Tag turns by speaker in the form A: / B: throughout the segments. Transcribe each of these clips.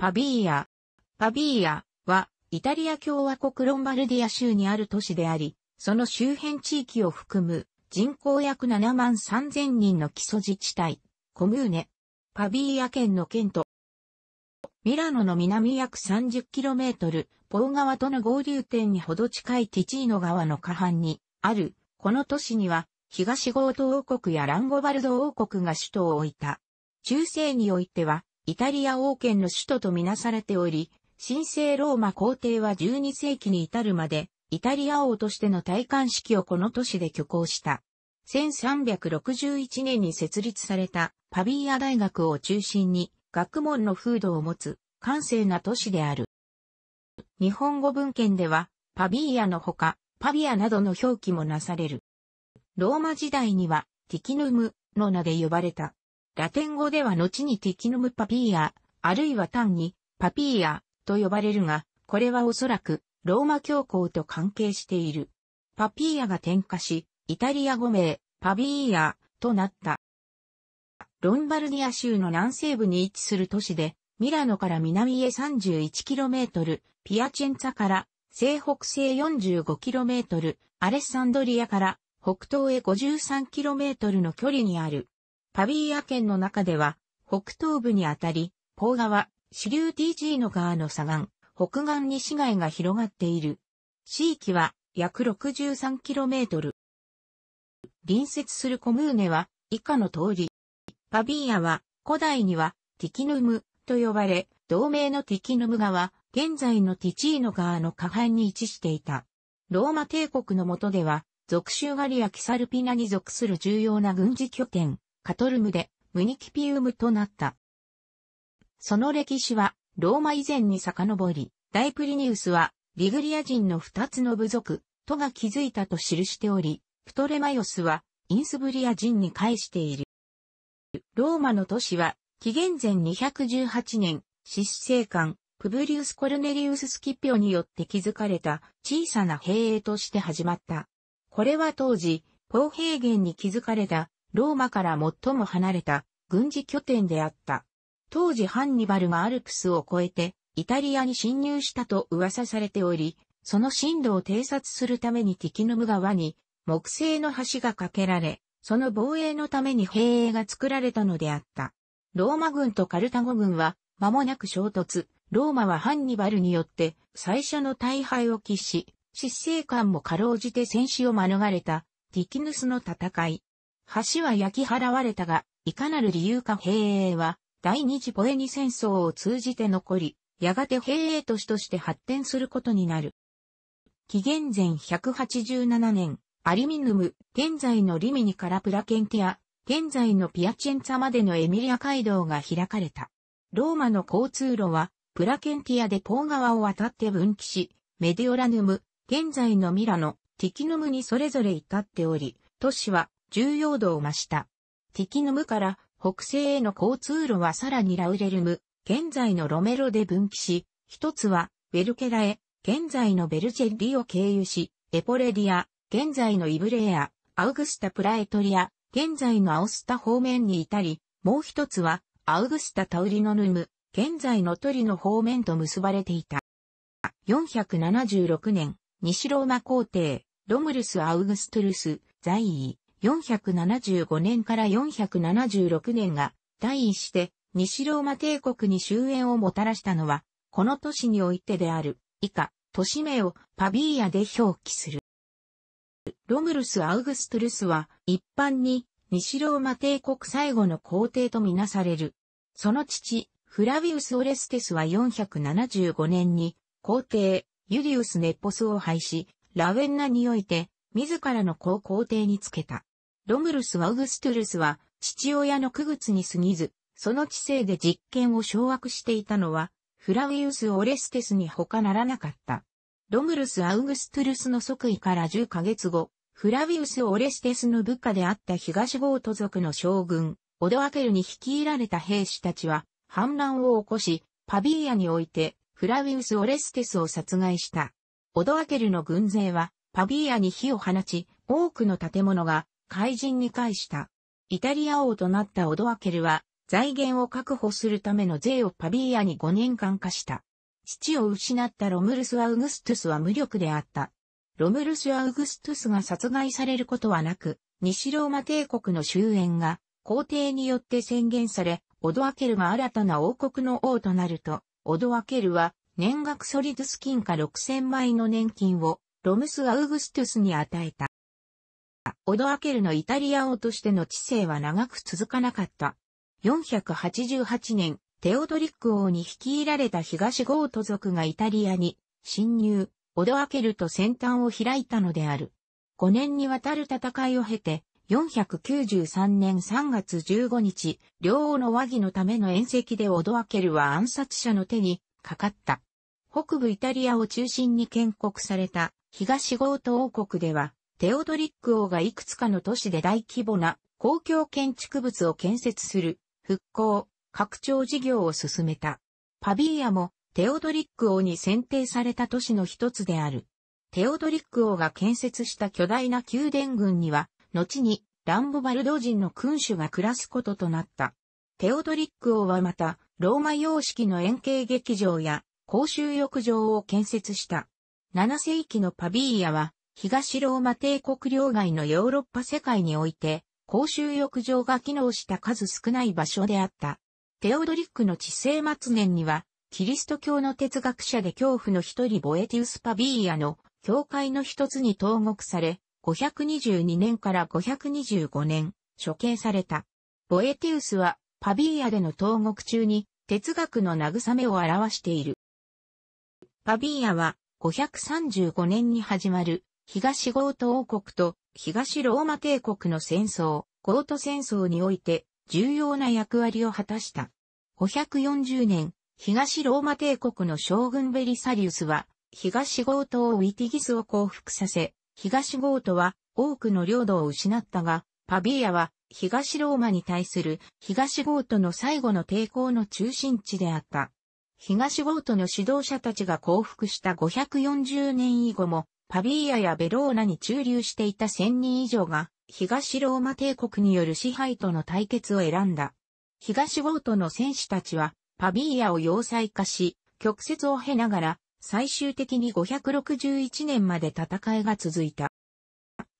A: パビーア。パビーアは、イタリア共和国ロンバルディア州にある都市であり、その周辺地域を含む人口約7万3000人の基礎自治体、コムーネ。パビーア県の県都。ミラノの南約 30km、ポー川との合流点にほど近いティチーノ川の下半にある、この都市には、東ゴート王国やランゴバルド王国が首都を置いた。中世においては、イタリア王権の首都とみなされており、神聖ローマ皇帝は12世紀に至るまで、イタリア王としての戴冠式をこの都市で挙行した。1361年に設立されたパビーア大学を中心に学問の風土を持つ閑静な都市である。日本語文献ではパビーアのほかパビアなどの表記もなされる。ローマ時代にはティキヌムの名で呼ばれた。ラテン語では後にティキヌムパピーア、あるいは単にパピーアと呼ばれるが、これはおそらくローマ教皇と関係している。パピーアが転化し、イタリア語名、パビーアとなった。ロンバルディア州の南西部に位置する都市で、ミラノから南へ 31km、ピアチェンツァから西北西 45km、アレッサンドリアから北東へ 53km の距離にあるパビーア県の中では、北東部にあたり、ポー川、支流 t g の川の左岸、北岸に市街が広がっている。地域は約 63km。隣接するコムーネは以下の通り。パビーアは古代にはティキヌムと呼ばれ、同名のティキヌム川、現在のティチーノ川の下半に位置していた。ローマ帝国の下では、属州ガリア・キサルピナに属する重要な軍事拠点、カトルムでムニキピウムとなった。その歴史はローマ以前に遡り、大プリニウスはリグリア人の二つの部族、都が築いたと記しており、プトレマヨスはインスブリア人に返している。ローマの都市は紀元前218年、執政官、プブリウス・コルネリウス・スキピオによって築かれた小さな兵営として始まった。これは当時、ポー平原に築かれたローマから最も離れた軍事拠点であった。当時ハンニバルがアルプスを越えてイタリアに侵入したと噂されており、その進路を偵察するためにティキヌム川に木製の橋が架けられ、その防衛のために兵営が作られたのであった。ローマ軍とカルタゴ軍は間もなく衝突、ローマはハンニバルによって最初の大敗を喫し、執政官もかろうじて戦死を免れたティキヌスの戦い。橋は焼き払われたが、いかなる理由か兵営は、第二次ポエニ戦争を通じて残り、やがて兵営都市として発展することになる。紀元前187年、アリミヌム、現在のリミニからプラケンティア、現在のピアチェンツァまでのエミリア街道が開かれた。ローマの交通路は、プラケンティアでポー川を渡って分岐し、メディオラヌム、現在のミラノ、ティキヌムにそれぞれ至っており、都市は重要度を増した。ティキヌムから北西への交通路はさらにラウレルム、現在のロメロで分岐し、一つはベルケラへ、現在のベルチェッリを経由し、エポレディア、現在のイブレア、アウグスタプラエトリア、現在のアオスタ方面に至り、もう一つはアウグスタタウリノヌム、現在のトリノ方面と結ばれていた。476年、西ローマ皇帝、ロムルス・アウグストゥルス、在位、475年から476年が第一して西ローマ帝国に終焉をもたらしたのは、この都市においてである、以下、都市名をパビーヤで表記する。ロムルス・アウグストルスは一般に西ローマ帝国最後の皇帝とみなされる。その父、フラビウス・オレステスは475年に皇帝ユリウス・ネッポスを廃し、ラウェンナにおいて自らの皇皇帝につけた。ロムルス・アウグストゥルスは、父親の区月に過ぎず、その知性で実験を掌握していたのは、フラウィウス・オレステスに他ならなかった。ロムルス・アウグストゥルスの即位から10ヶ月後、フラウィウス・オレステスの部下であった東ゴート族の将軍、オドアケルに率いられた兵士たちは、反乱を起こし、パビーアにおいて、フラウィウス・オレステスを殺害した。オドアケルの軍勢は、パビーアに火を放ち、多くの建物が怪人に返した。イタリア王となったオドワケルは、財源を確保するための税をパビーアに5年間課した。父を失ったロムルス・アウグストゥスは無力であった。ロムルス・アウグストゥスが殺害されることはなく、西ローマ帝国の終焉が皇帝によって宣言され、オドワケルが新たな王国の王となると、オドワケルは年額ソリドス金か6000枚の年金をロムス・アウグストゥスに与えた。オドアケルのイタリア王としての知性は長く続かなかった。488年、テオドリック王に率いられた東ゴート族がイタリアに侵入、オドアケルと先端を開いたのである。5年にわたる戦いを経て、493年3月15日、両王の和議のための宴席でオドアケルは暗殺者の手にかかった。北部イタリアを中心に建国された東ゴート王国では、テオドリック王がいくつかの都市で大規模な公共建築物を建設する復興、拡張事業を進めた。パビーアもテオドリック王に選定された都市の一つである。テオドリック王が建設した巨大な宮殿群には、後にランボバルド人の君主が暮らすこととなった。テオドリック王はまた、ローマ様式の円形劇場や公衆浴場を建設した。7世紀のパビーアは、東ローマ帝国領外のヨーロッパ世界において、公衆浴場が機能した数少ない場所であった。テオドリックの治世末年には、キリスト教の哲学者で恐怖の一人ボエティウス・パビーヤの教会の一つに投獄され、522年から525年、処刑された。ボエティウスは、パビーヤでの投獄中に、哲学の慰めを表している。パビーヤは、535年に始まる、東ゴート王国と東ローマ帝国の戦争、ゴート戦争において重要な役割を果たした。540年、東ローマ帝国の将軍ベリサリウスは、東ゴートをウィティギスを降伏させ、東ゴートは多くの領土を失ったが、パビーヤは東ローマに対する東ゴートの最後の抵抗の中心地であった。東ゴートの指導者たちが降伏した540年以後も、パビーアやベローナに駐留していた1000人以上が、東ローマ帝国による支配との対決を選んだ。東ゴートの戦士たちは、パビーアを要塞化し、曲折を経ながら、最終的に561年まで戦いが続いた。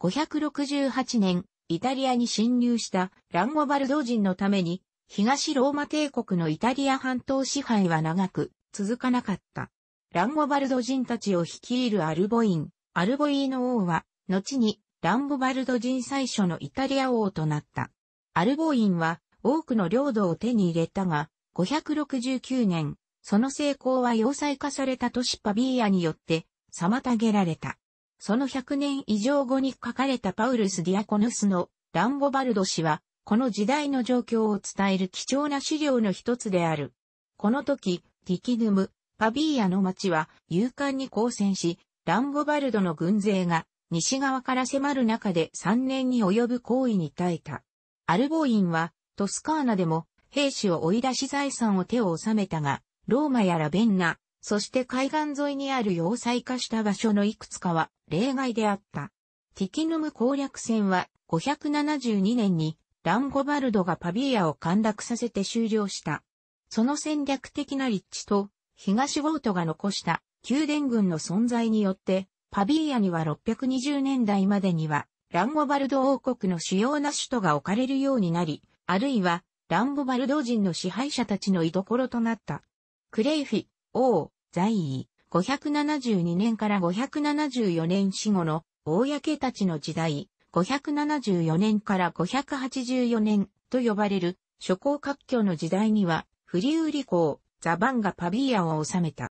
A: 568年、イタリアに侵入したランゴバルド人のために、東ローマ帝国のイタリア半島支配は長く続かなかった。ランゴバルド人たちを率いるアルボイン、アルボイーノ王は、後にランボバルド人最初のイタリア王となった。アルボインは多くの領土を手に入れたが、569年、その成功は要塞化された都市パビーアによって妨げられた。その100年以上後に書かれたパウルス・ディアコヌスのランボバルド氏は、この時代の状況を伝える貴重な資料の一つである。この時、ティキヌム、パビーアの町は勇敢に抗戦し、ランゴバルドの軍勢が西側から迫る中で3年に及ぶ行為に耐えた。アルボインはトスカーナでも兵士を追い出し財産を手を収めたが、ローマやラベンナ、そして海岸沿いにある要塞化した場所のいくつかは例外であった。ティキヌム攻略戦は572年にランゴバルドがパビアを陥落させて終了した。その戦略的な立地と東ゴートが残した宮殿軍の存在によって、パビーヤには620年代までには、ランゴバルド王国の主要な首都が置かれるようになり、あるいは、ランゴバルド人の支配者たちの居所となった。クレイフィ、王、在位、572年から574年死後の、公たちの時代、574年から584年と呼ばれる、諸侯割拠の時代には、フリウリ公、ザバンがパビーヤを治めた。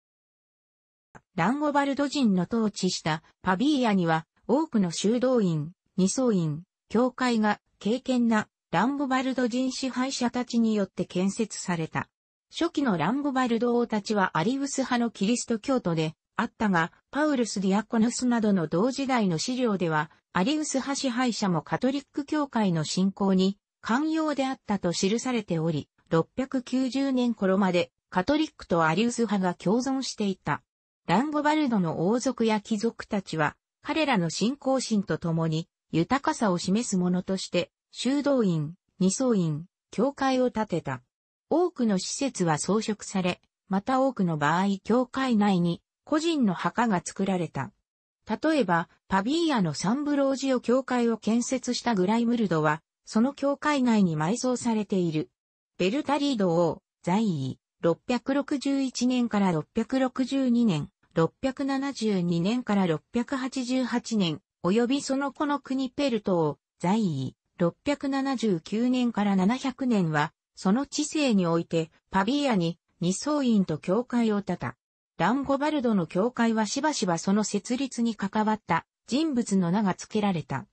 A: ランゴバルド人の統治したパビーヤには多くの修道院、二層院、教会が敬虔なランゴバルド人支配者たちによって建設された。初期のランゴバルド王たちはアリウス派のキリスト教徒であったが、パウルス・ディアコヌスなどの同時代の資料では、アリウス派支配者もカトリック教会の信仰に寛容であったと記されており、690年頃までカトリックとアリウス派が共存していた。ランゴバルドの王族や貴族たちは、彼らの信仰心とともに、豊かさを示すものとして、修道院、二層院、教会を建てた。多くの施設は装飾され、また多くの場合教会内に個人の墓が作られた。例えば、パビーヤのサンブロージオ教会を建設したグライムルドは、その教会内に埋葬されている。ベルタリード王、在位、661年から662年、672年から688年、及びその子の国ペルトを在位、679年から700年は、その知性において、パビーアに二層院と教会を立た。ランゴバルドの教会はしばしばその設立に関わった人物の名が付けられた。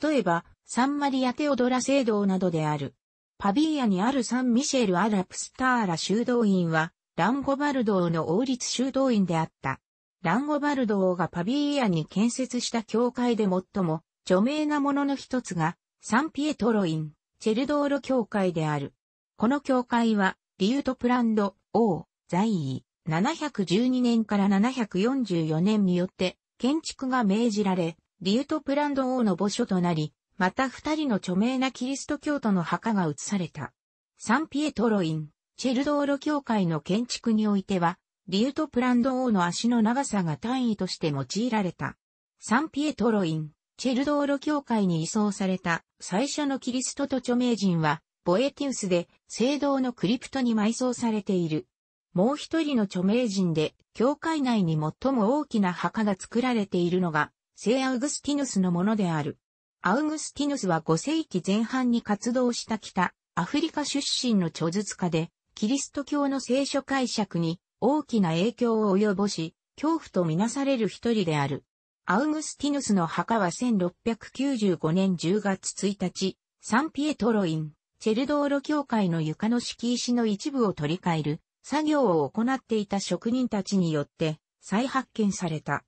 A: 例えば、サンマリア・テオドラ聖堂などである。パビーアにあるサン・ミシェル・アラ・プスターラ修道院は、ランゴバルドーの王立修道院であった。ランゴバルドーがパビーアに建設した教会で最も著名なものの一つが、サンピエトロイン、チェルドーロ教会である。この教会は、リュートプランド王在位712年から744年によって建築が命じられ、リュートプランド王の墓所となり、また二人の著名なキリスト教徒の墓が移された。サンピエトロイン、チェルドーロ教会の建築においては、リュートプランド王の足の長さが単位として用いられた。サンピエトロイン、チェルドーロ教会に移送された最初のキリストと著名人は、ボエティウスで聖堂のクリプトに埋葬されている。もう一人の著名人で、教会内に最も大きな墓が作られているのが、聖アウグスティヌスのものである。アウグスティヌスは5世紀前半に活動した北、アフリカ出身の著述家で、キリスト教の聖書解釈に大きな影響を及ぼし、恐怖とみなされる一人である。アウグスティヌスの墓は1695年10月1日、サンピエトロイン、チェルドーロ教会の床の敷石の一部を取り替える作業を行っていた職人たちによって再発見された。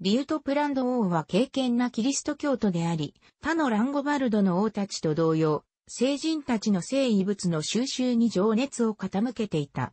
A: リュートプランド王は敬虔なキリスト教徒であり、他のランゴバルドの王たちと同様、聖人たちの聖遺物の収集に情熱を傾けていた。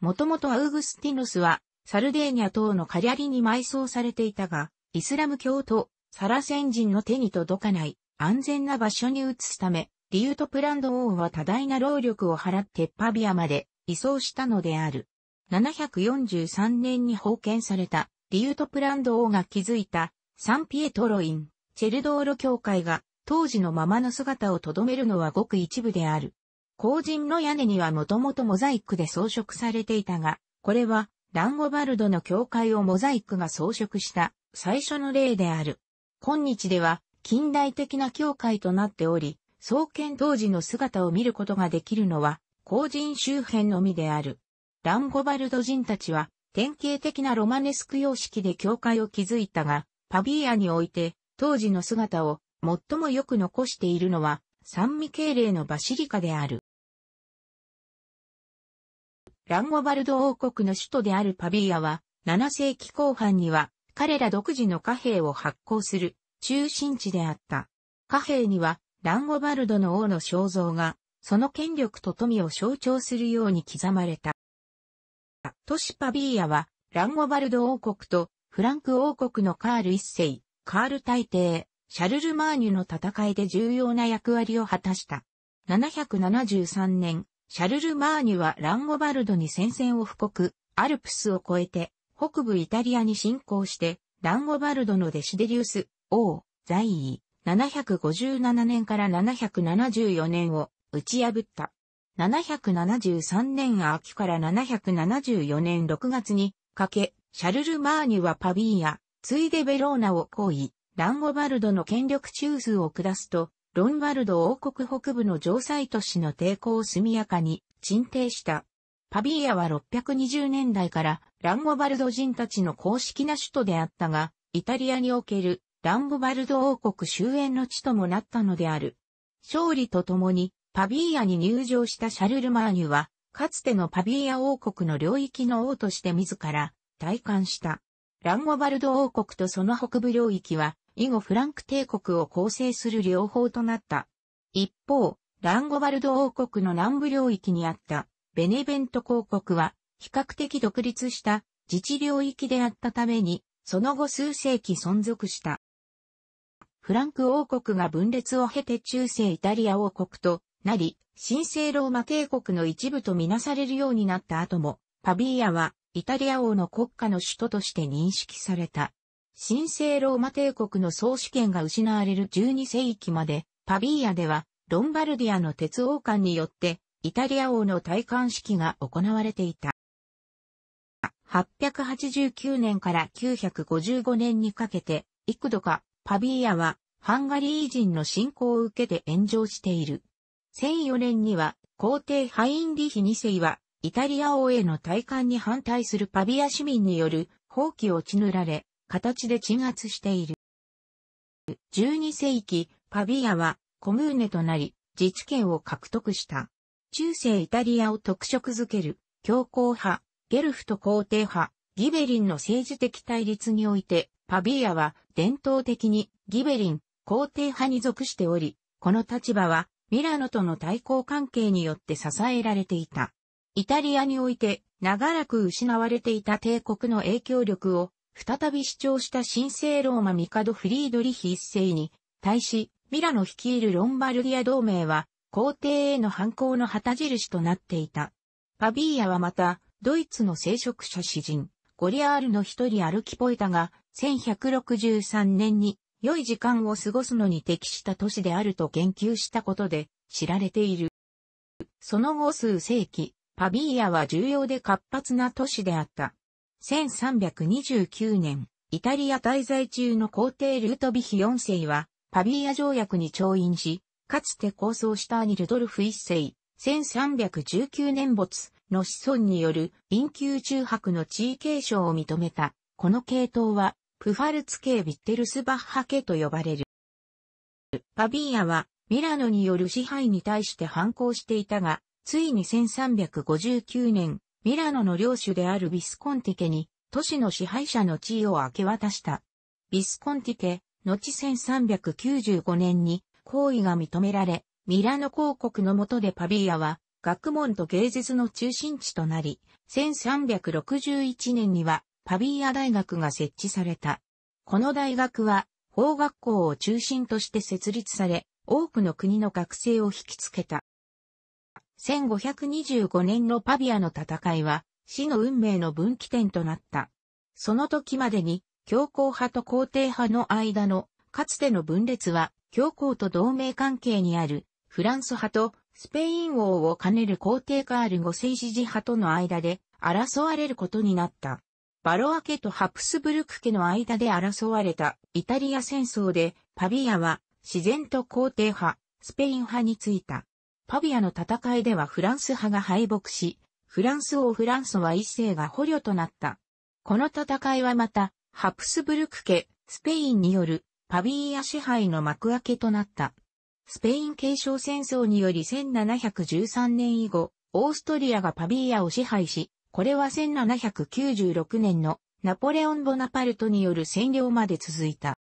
A: もともとアウグスティノスは、サルデーニャ等のカリャリに埋葬されていたが、イスラム教とサラセン人の手に届かない安全な場所に移すため、リュートプランド王は多大な労力を払ってパビアまで移送したのである。743年に封建されたリュートプランド王が築いたサンピエトロイン、チェルドーロ教会が当時のままの姿を留めるのはごく一部である。後人の屋根にはもともとモザイクで装飾されていたが、これはランゴバルドの教会をモザイクが装飾した最初の例である。今日では近代的な教会となっており、創建当時の姿を見ることができるのは、後人周辺のみである。ランゴバルド人たちは、典型的なロマネスク様式で教会を築いたが、パビーアにおいて、当時の姿を最もよく残しているのは、三味敬礼のバシリカである。ランゴバルド王国の首都であるパビーアは、7世紀後半には、彼ら独自の貨幣を発行する中心地であった。貨幣には、ランゴバルドの王の肖像が、その権力と富を象徴するように刻まれた。都市パビーアは、ランゴバルド王国とフランク王国のカール一世、カール大帝、シャルルマーニュの戦いで重要な役割を果たした。773年、シャルルマーニュはランゴバルドに戦線を布告、アルプスを越えて、北部イタリアに侵攻して、ランゴバルドのデシデリウス、王、在位、757年から774年を打ち破った。773年秋から774年6月にかけ、シャルルマーニュはパビーヤ、ついでベローナを行為。ランゴバルドの権力中枢を下すと、ロンバルド王国北部の城塞都市の抵抗を速やかに鎮定した。パビーアは620年代からランゴバルド人たちの公式な首都であったが、イタリアにおけるランゴバルド王国終焉の地ともなったのである。勝利とともにパビーアに入場したシャルル・マーニュは、かつてのパビーア王国の領域の王として自ら退官した。ランゴバルド王国とその北部領域は以後フランク帝国を構成する両方となった。一方、ランゴバルド王国の南部領域にあったベネベント公国は比較的独立した自治領域であったために、その後数世紀存続した。フランク王国が分裂を経て中世イタリア王国となり、神聖ローマ帝国の一部とみなされるようになった後も、パビーアはイタリア王の国家の首都として認識された。神聖ローマ帝国の総主権が失われる12世紀まで、パビーヤでは、ロンバルディアの鉄王冠によって、イタリア王の戴冠式が行われていた。889年から955年にかけて、幾度か、パビーヤは、ハンガリー人の侵攻を受けて炎上している。1004年には、皇帝ハインリヒ2世は、イタリア王への戴冠に反対するパビア市民による放棄を打ち塗られ、形で鎮圧している。12世紀、パビアはコムーネとなり、自治権を獲得した。中世イタリアを特色づける、強硬派、ゲルフと皇帝派、ギベリンの政治的対立において、パビアは伝統的にギベリン、皇帝派に属しており、この立場はミラノとの対抗関係によって支えられていた。イタリアにおいて長らく失われていた帝国の影響力を再び主張した神聖ローマ帝フリードリヒ一世に、対し、ミラノ率いるロンバルディア同盟は、皇帝への反抗の旗印となっていた。パビーヤはまた、ドイツの聖職者詩人、ゴリアールの一人歩きポエタが、1163年に良い時間を過ごすのに適した都市であると言及したことで知られている。その後数世紀、パビーヤは重要で活発な都市であった。1329年、イタリア滞在中の皇帝ルートビヒ4世は、パビーア条約に調印し、かつて構想したニルドルフ1世、1319年没の子孫による臨級中泊の地位継承を認めた。この系統は、プファルツ系ビッテルスバッハ系と呼ばれる。パビーアは、ミラノによる支配に対して反抗していたが、ついに1359年、ミラノの領主であるビスコンティケに、都市の支配者の地位を明け渡した。ビスコンティケ、後1395年に、行為が認められ、ミラノ公国の下でパビーアは、学問と芸術の中心地となり、1361年には、パビーア大学が設置された。この大学は、法学校を中心として設立され、多くの国の学生を引きつけた。1525年のパビアの戦いは、死の運命の分岐点となった。その時までに、教皇派と皇帝派の間の、かつての分裂は、教皇と同盟関係にある、フランス派と、スペイン王を兼ねる皇帝カール5世支持派との間で、争われることになった。バロア家とハプスブルク家の間で争われたイタリア戦争でパビアは自然と皇帝派、スペイン派についた。パビアの戦いではフランス派が敗北し、フランス王フランソは一世が捕虜となった。この戦いはまた、ハプスブルク家、スペインによるパビーア支配の幕開けとなった。スペイン継承戦争により1713年以後、オーストリアがパビーアを支配し、これは1796年のナポレオン・ボナパルトによる占領まで続いた。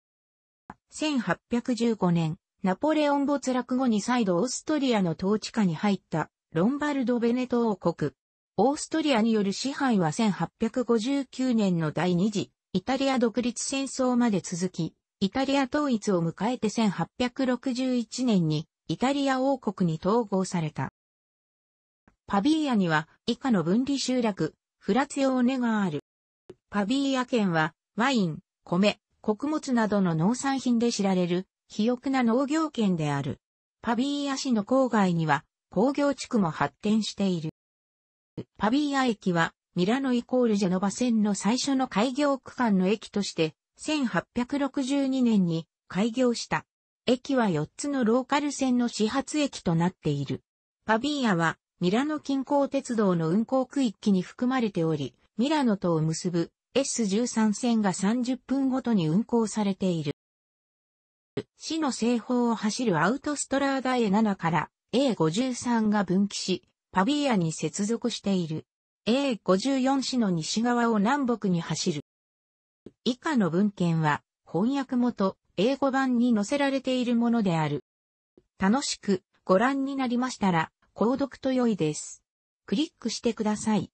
A: 1815年、ナポレオン没落後に再度オーストリアの統治下に入ったロンバルド・ベネト王国。オーストリアによる支配は1859年の第二次イタリア独立戦争まで続き、イタリア統一を迎えて1861年にイタリア王国に統合された。パビーアには以下の分離集落、フラツヨーネがある。パビーア県はワイン、米、穀物などの農産品で知られる肥沃な農業圏である。パビーヤ市の郊外には工業地区も発展している。パビーヤ駅はミラノイコールジェノバ線の最初の開業区間の駅として1862年に開業した。駅は4つのローカル線の始発駅となっている。パビーヤはミラノ近郊鉄道の運行区域に含まれており、ミラノとを結ぶ S13 線が30分ごとに運行されている。市の西方を走るアウトストラーダ A7 から A53 が分岐し、パビーアに接続している。A54 市の西側を南北に走る。以下の文献は、翻訳元、英語版に載せられているものである。楽しくご覧になりましたら、購読と良いです。クリックしてください。